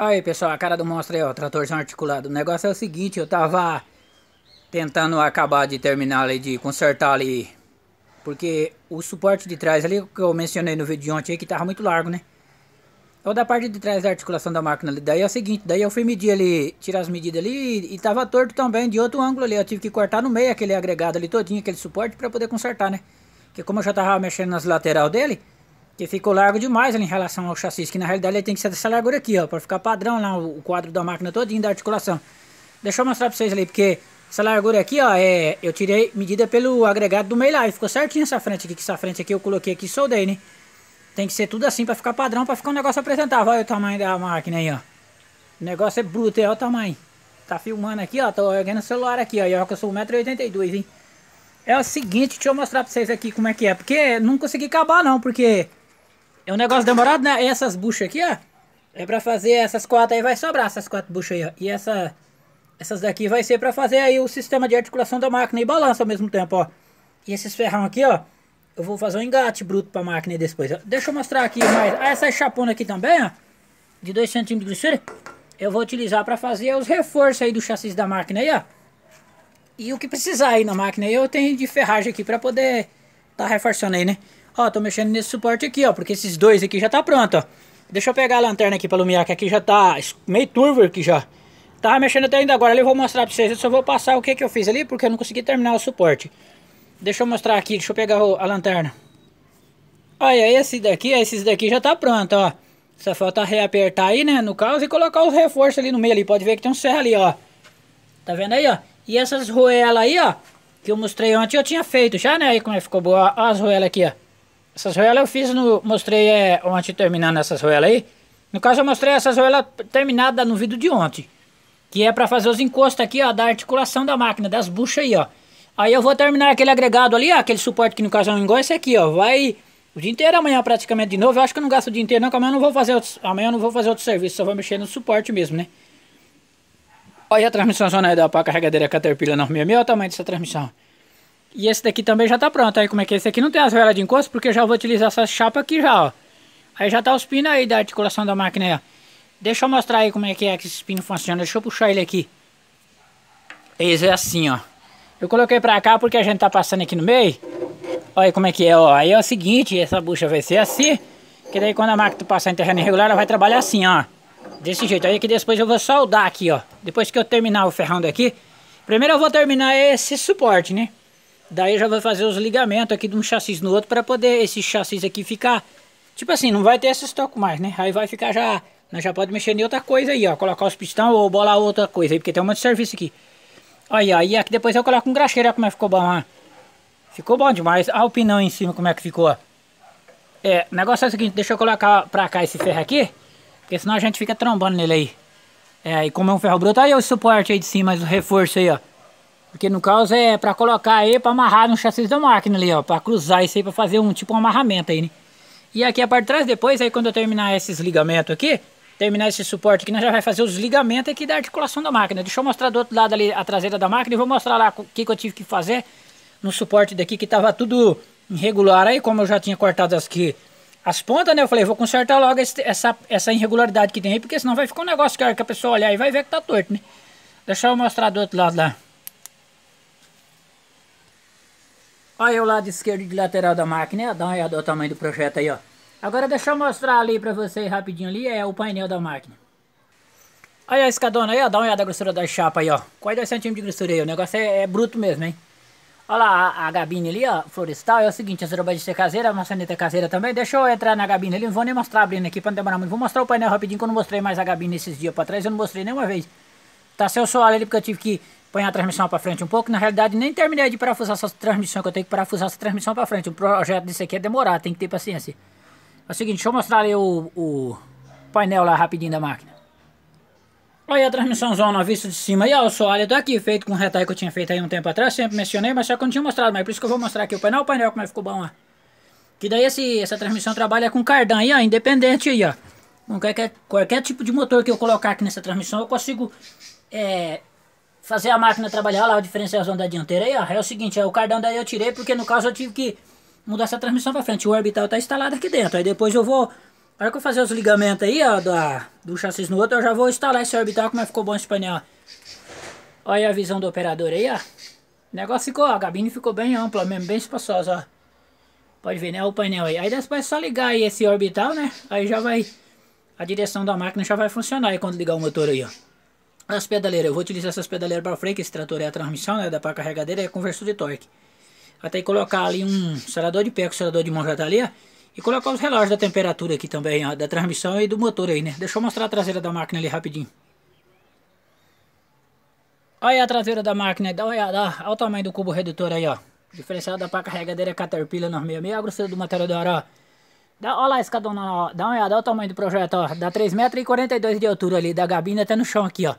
Aí pessoal, a cara do monstro aí, é ó, tratorzão articulado. O negócio é o seguinte, eu tava tentando acabar de terminar ali, de consertar ali. Porque o suporte de trás ali, que eu mencionei no vídeo de ontem, aí, que tava muito largo, né? Ou então, da parte de trás da articulação da máquina ali. Daí é o seguinte, daí eu fui medir ali, tirar as medidas ali e tava torto também de outro ângulo ali. Eu tive que cortar no meio aquele agregado ali todinho, aquele suporte, pra poder consertar, né? Porque como eu já tava mexendo nas lateral dele, que ficou largo demais ali em relação ao chassi, que na realidade ele tem que ser dessa largura aqui, ó, para ficar padrão lá o quadro da máquina todinho da articulação. Deixa eu mostrar para vocês ali, porque essa largura aqui, ó, é, eu tirei medida pelo agregado do meio lá, e ficou certinho essa frente aqui, que essa frente aqui eu coloquei aqui e soldei, né? Tem que ser tudo assim para ficar padrão, para ficar um negócio apresentável. Olha o tamanho da máquina aí, ó. O negócio é bruto, é, olha o tamanho. Tá filmando aqui, ó, tô olhando o celular aqui, ó, e olha que eu sou 1,82m, hein? É o seguinte, deixa eu mostrar pra vocês aqui como é que é, porque não consegui acabar não, porque é um negócio demorado, né? essas buchas aqui, ó. É pra fazer essas quatro aí, vai sobrar essas quatro buchas aí, ó. E essa, essas daqui vai ser pra fazer aí o sistema de articulação da máquina e balança ao mesmo tempo, ó. E esses ferrão aqui, ó. Eu vou fazer um engate bruto pra máquina aí depois, ó. Deixa eu mostrar aqui mais. Ah, essa chapona aqui também, ó. De 2 centímetros de grossura. Eu vou utilizar pra fazer os reforços aí do chassi da máquina aí, ó. E o que precisar aí na máquina aí, eu tenho de ferragem aqui pra poder tá reforçando aí, né? Ó, tô mexendo nesse suporte aqui, ó, porque esses dois aqui já tá pronto, ó. Deixa eu pegar a lanterna aqui pra iluminar, que aqui já tá meio turvo aqui já. Tava mexendo até ainda agora, ali eu vou mostrar pra vocês. Eu só vou passar o que que eu fiz ali, porque eu não consegui terminar o suporte. Deixa eu mostrar aqui, deixa eu pegar a lanterna. Olha, esse daqui, esses daqui já tá pronto, ó. Só falta reapertar aí, né, no caos, e colocar os reforços ali no meio ali. Pode ver que tem um serra ali, ó. Tá vendo aí, ó? E essas roelas aí, ó, que eu mostrei ontem, eu tinha feito já, né, aí como é ficou boa. Ó as roelas aqui, ó. Essas roelas eu fiz, no, mostrei é, ontem terminando essas roelas aí. No caso eu mostrei essas roelas terminadas no vídeo de ontem. Que é para fazer os encostos aqui, ó, da articulação da máquina, das buchas aí, ó. Aí eu vou terminar aquele agregado ali, ó, aquele suporte que no caso é um igual esse aqui, ó. Vai o dia inteiro amanhã praticamente de novo. Eu acho que eu não gasto o dia inteiro não, amanhã eu não vou fazer outro, amanhã não vou fazer outro serviço, só vou mexer no suporte mesmo, né? Olha a transmissão aí da pá carregadeira Caterpillar 966, olha o tamanho dessa transmissão. E esse daqui também já tá pronto. Aí como é que é? Esse aqui não tem as velas de encosto, porque eu já vou utilizar essa chapa aqui já, ó. Aí já tá os pinos aí da articulação da máquina aí, ó. Deixa eu mostrar aí como é que é que esse pino funciona. Deixa eu puxar ele aqui. Esse é assim, ó. Eu coloquei pra cá porque a gente tá passando aqui no meio. Olha como é que é, ó. Aí é o seguinte, essa bucha vai ser assim. Que daí quando a máquina passar em terreno irregular, ela vai trabalhar assim, ó. Desse jeito. Aí que depois eu vou soldar aqui, ó. Depois que eu terminar o ferrão daqui. Primeiro eu vou terminar esse suporte, né? Daí já vai fazer os ligamentos aqui de um chassi no outro para poder esse chassis aqui ficar... Tipo assim, não vai ter esses estoque mais, né? Aí vai ficar já... Nós já pode mexer em outra coisa aí, ó. Colocar os pistão ou bolar outra coisa aí, porque tem um monte de serviço aqui. Aí, aí aqui depois eu coloco um graxeiro, olha como é que ficou bom, ó. Ficou bom demais. Olha o pinão em cima, como é que ficou, ó. É, o negócio é o seguinte, deixa eu colocar pra cá esse ferro aqui, porque senão a gente fica trombando nele aí. É, e como é um ferro bruto, aí o suporte aí de cima, mas o reforço aí, ó. Porque no caso é para colocar aí, para amarrar no chassi da máquina ali, ó. Para cruzar isso aí, para fazer um tipo um amarramento aí, né? E aqui a parte de trás, depois aí quando eu terminar esses ligamentos aqui, terminar esse suporte aqui, nós já vai fazer os ligamentos aqui da articulação da máquina. Deixa eu mostrar do outro lado ali a traseira da máquina e vou mostrar lá o que, que eu tive que fazer no suporte daqui que tava tudo irregular aí, como eu já tinha cortado as que as pontas, né? Eu falei, vou consertar logo esse, essa, essa irregularidade que tem aí, porque senão vai ficar um negócio que a pessoa olhar e vai ver que tá torto, né? Deixa eu mostrar do outro lado lá. Olha o lado esquerdo de lateral da máquina, né? dá uma olhada o tamanho do projeto aí, ó. Agora deixa eu mostrar ali pra vocês rapidinho ali, é o painel da máquina. Olha a escadona aí, ó, dá uma olhada a grossura da chapa aí, ó. Quase 2 centímetros de grossura aí, o negócio é, é bruto mesmo, hein. Olha lá a, a, gabine ali, ó, florestal, é o seguinte, a de caseira, a maçaneta caseira também. Deixa eu entrar na gabine ali, não vou nem mostrar abrindo aqui pra não demorar muito. Vou mostrar o painel rapidinho que eu não mostrei mais a gabine esses dias pra trás, eu não mostrei nenhuma vez. Tá sem o soalho ali porque eu tive que põe a transmissão para frente um pouco. Na realidade, nem terminei de parafusar essa transmissão, que eu tenho que parafusar essa transmissão para frente. o projeto disso aqui é demorar, tem que ter paciência. É o seguinte, deixa eu mostrar ali o, o painel lá rapidinho da máquina. Olha a transmissão zona vista de cima. E olha o soalho tá aqui, feito com o retalho que eu tinha feito aí um tempo atrás. Sempre mencionei, mas só que eu não tinha mostrado. Mas por isso que eu vou mostrar aqui o painel, o painel como é que ficou bom, lá Que daí esse, essa transmissão trabalha com cardan aí, ó, independente aí, ó. Qualquer, qualquer tipo de motor que eu colocar aqui nessa transmissão, eu consigo é, fazer a máquina trabalhar. Olha lá o diferencialzão da dianteira aí, ó. É o seguinte, é o cardão daí eu tirei porque no caso eu tive que mudar essa transmissão pra frente. O orbital tá instalado aqui dentro. Aí depois eu vou... Na hora que eu fazer os ligamentos aí, ó, do do chassi no outro, eu já vou instalar esse orbital, como é ficou bom esse painel, ó. Olha a visão do operador aí, ó. O negócio ficou, ó, a gabine ficou bem ampla mesmo, bem espaçosa, ó. Pode ver, né? O painel aí. Aí depois é só ligar aí esse orbital, né? Aí já vai... A direção da máquina já vai funcionar aí quando ligar o motor aí, ó. As pedaleiras, eu vou utilizar essas pedaleiras para freio, que esse trator é a transmissão, né? Dá para carregadeira, é conversor de torque. Até colocar ali um selador de pé, que o selador de mão já tá ali, ó. E colocar os relógios da temperatura aqui também, ó, da transmissão e do motor aí, né? Deixa eu mostrar a traseira da máquina ali rapidinho. Olha a traseira da máquina, dá uma olhada, ó. Olha o tamanho do cubo redutor aí, ó. Diferencial da para carregadeira é Caterpillar meio a grossura do material da hora, ó. Dá, olha lá esse ó. dá uma olhada, olha o tamanho do projeto, ó. Dá 3,42 metros de altura ali, da gabina até no chão aqui, ó.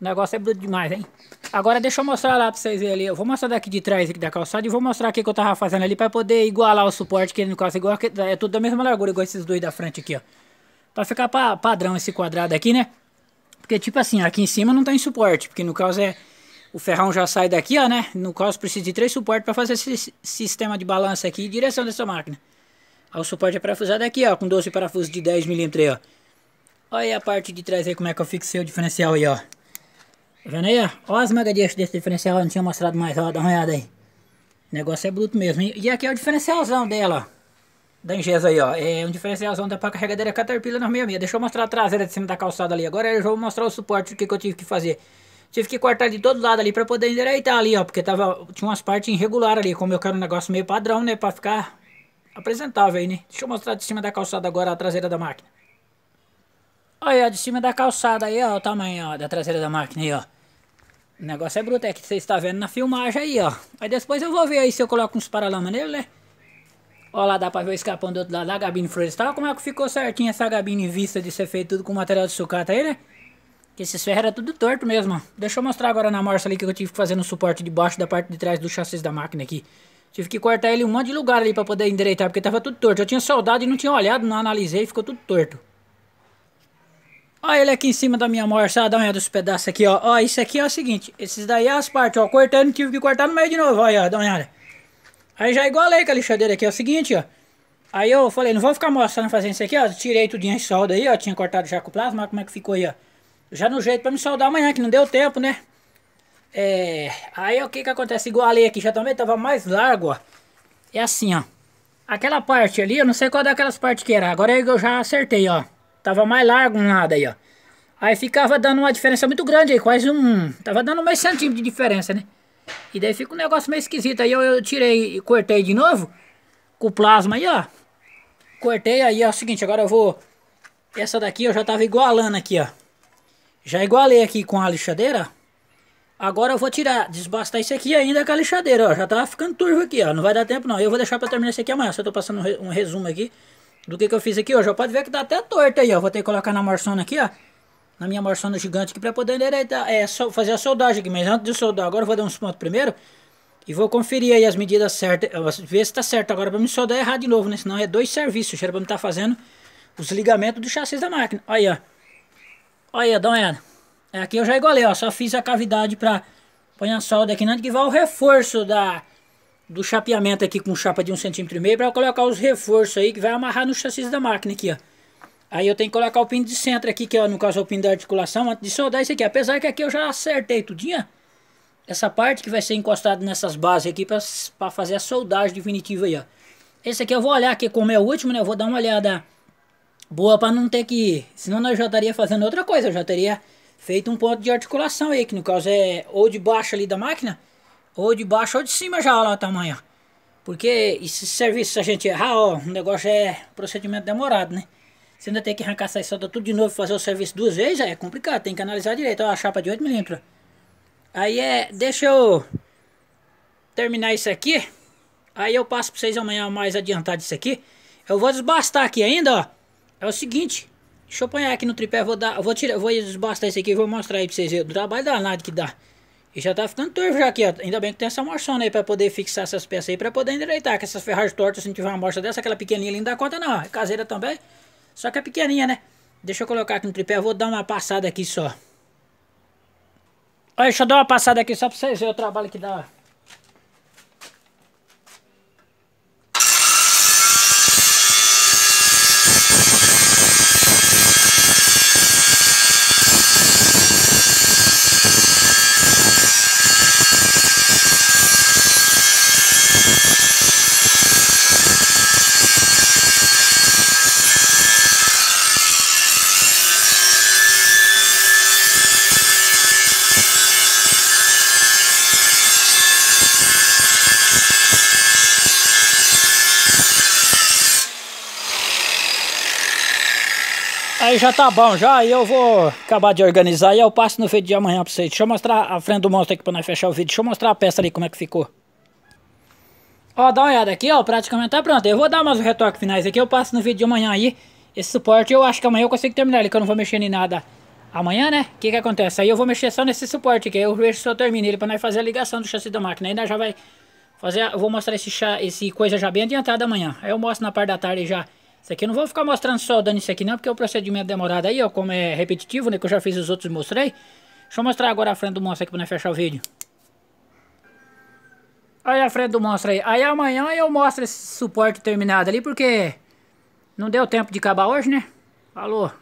O negócio é bruto demais, hein? Agora deixa eu mostrar lá pra vocês verem ali. Eu vou mostrar daqui de trás aqui da calçada e vou mostrar aqui que eu tava fazendo ali pra poder igualar o suporte que ele no caso igual. É tudo da mesma largura, igual esses dois da frente aqui, ó. Pra ficar pa padrão esse quadrado aqui, né? Porque tipo assim, aqui em cima não tá em suporte, porque no caso é... O ferrão já sai daqui, ó, né? No caso precisa de três suportes pra fazer esse sistema de balança aqui e direção dessa máquina. Aí o suporte é parafusado aqui, ó, com 12 parafusos de 10mm aí, ó. Olha aí a parte de trás aí como é que eu fixei o diferencial aí, ó. Janeia, olha as mega desse diferencial, eu não tinha mostrado mais, ó, dá uma olhada aí. O negócio é bruto mesmo, hein? E aqui é o diferencialzão dela, ó. Da Ingesa aí, ó. É um diferencialzão da pra carregadeira Caterpillar meia. Deixa eu mostrar a traseira de cima da calçada ali. Agora eu já vou mostrar o suporte que, que eu tive que fazer. Tive que cortar de todo lado ali pra poder endireitar ali, ó. Porque tava, tinha umas partes irregulares ali. Como eu quero um negócio meio padrão, né? Pra ficar apresentável aí, né? Deixa eu mostrar de cima da calçada agora a traseira da máquina. Olha, de cima da calçada aí, ó, o tamanho, ó, da traseira da máquina aí, ó. O negócio é bruto, é que você está vendo na filmagem aí, ó. Aí depois eu vou ver aí se eu coloco uns paralamas nele, né? Ó lá, dá pra ver o escapão do outro lado da gabine florestal. Tá, como é que ficou certinho essa gabine em vista de ser feito tudo com material de sucata aí, né? Que esses ferros eram tudo torto mesmo, ó. Deixa eu mostrar agora na morsa ali que eu tive que fazer no suporte de baixo da parte de trás do chassi da máquina aqui. Tive que cortar ele um monte de lugar ali pra poder endireitar, porque tava tudo torto. Eu tinha soldado e não tinha olhado, não analisei, ficou tudo torto. Olha ele aqui em cima da minha morsa, dá uma olhada nos pedaços aqui, ó. Ó, isso aqui é o seguinte, esses daí é as partes, ó, cortando, tive que cortar no meio de novo, olha, dá uma olhada. Aí já igualei com a lixadeira aqui, é o seguinte, ó. Aí eu falei, não vou ficar mostrando fazendo isso aqui, ó. Tirei tudinho de solda aí, ó, tinha cortado já com o plasma, como é que ficou aí, ó. Já no jeito pra me soldar amanhã, que não deu tempo, né? É, aí o que que acontece, igualei aqui já também, tava mais largo, ó. É assim, ó. Aquela parte ali, eu não sei qual daquelas partes que era, agora eu já acertei, ó. Tava mais largo um lado aí, ó. Aí ficava dando uma diferença muito grande aí, quase um... Tava dando mais centímetro de diferença, né? E daí fica um negócio meio esquisito. Aí eu, eu tirei e cortei de novo com o plasma aí, ó. Cortei aí, ó. É o seguinte, agora eu vou... Essa daqui eu já tava igualando aqui, ó. Já igualei aqui com a lixadeira, Agora eu vou tirar, desbastar isso aqui ainda com a lixadeira, ó. Já tava ficando turvo aqui, ó. Não vai dar tempo não. Eu vou deixar pra terminar isso aqui amanhã. Só tô passando um resumo aqui do que, que eu fiz aqui, ó. Já pode ver que dá tá até torta aí, ó. Vou ter que colocar na morsona aqui, ó. Na minha morsona gigante aqui pra poder endireitar, é, so, fazer a soldagem aqui. Mas antes de soldar agora, eu vou dar uns pontos primeiro. E vou conferir aí as medidas certas. Ver se tá certo agora pra me soldar errado de novo, né? Senão é dois serviços. Já era pra me estar tá fazendo os ligamentos do chassi da máquina. Aí, ó. Aí, dá uma olhada. É, aqui eu já igualei, ó. Só fiz a cavidade pra põe a solda aqui, não né? que vai o reforço da do chapeamento aqui com chapa de 1,5 cm para colocar os reforços aí que vai amarrar no chassi da máquina aqui, ó. Aí eu tenho que colocar o pino de centro aqui, que ó, no caso é o pino da articulação, antes de soldar isso aqui. Apesar que aqui eu já acertei tudinho, essa parte que vai ser encostada nessas bases aqui para fazer a soldagem definitiva aí, ó. Esse aqui eu vou olhar aqui como é o último, né? Eu vou dar uma olhada boa para não ter que... Senão nós já estaria fazendo outra coisa, eu já teria feito um ponto de articulação aí, que no caso é ou de baixo ali da máquina ou de baixo ou de cima já, olha o tamanho, Porque esse serviço, se a gente errar, ó, o negócio é procedimento demorado, né? Você ainda tem que arrancar essa solda tudo de novo, fazer o serviço duas vezes, é complicado, tem que analisar direito, ó, a chapa de 8 milímetros Aí é, deixa eu terminar isso aqui, aí eu passo pra vocês amanhã mais adiantado isso aqui. Eu vou desbastar aqui ainda, ó, é o seguinte, deixa eu apanhar aqui no tripé, vou dar, vou tirar, vou desbastar isso aqui, vou mostrar aí pra vocês verem o trabalho danado que dá. E já tá ficando turvo já aqui, ó. Ainda bem que tem essa morsona aí pra poder fixar essas peças aí, pra poder endireitar. Que essas ferragens tortas, se não tiver uma morsa dessa, aquela pequenininha ali não dá conta não, ó. É caseira também, só que é pequenininha, né? Deixa eu colocar aqui no tripé, eu vou dar uma passada aqui só. Olha, deixa eu dar uma passada aqui só pra vocês verem o trabalho que dá, ó. aí já tá bom, já aí eu vou acabar de organizar e eu passo no vídeo de amanhã pra vocês. Deixa eu mostrar a frente do monstro aqui pra nós fechar o vídeo. Deixa eu mostrar a peça ali como é que ficou. Ó, dá uma olhada aqui, ó, praticamente tá pronto. Eu vou dar mais um retoque finais aqui, eu passo no vídeo de amanhã aí. Esse suporte eu acho que amanhã eu consigo terminar ele, que eu não vou mexer em nada amanhã, né? O que que acontece? Aí eu vou mexer só nesse suporte aqui, aí eu vejo se eu termino ele pra nós fazer a ligação do chassi da máquina. Ainda já vai fazer, eu vou mostrar esse, chá, esse coisa já bem adiantada amanhã. Aí eu mostro na parte da tarde já isso aqui eu não vou ficar mostrando só dando isso aqui não, porque o procedimento procedimento demorado aí, ó, como é repetitivo, né, que eu já fiz os outros e mostrei. Deixa eu mostrar agora a frente do monstro aqui pra não fechar o vídeo. Olha a frente do monstro aí. Aí amanhã eu mostro esse suporte terminado ali, porque não deu tempo de acabar hoje, né? Falou.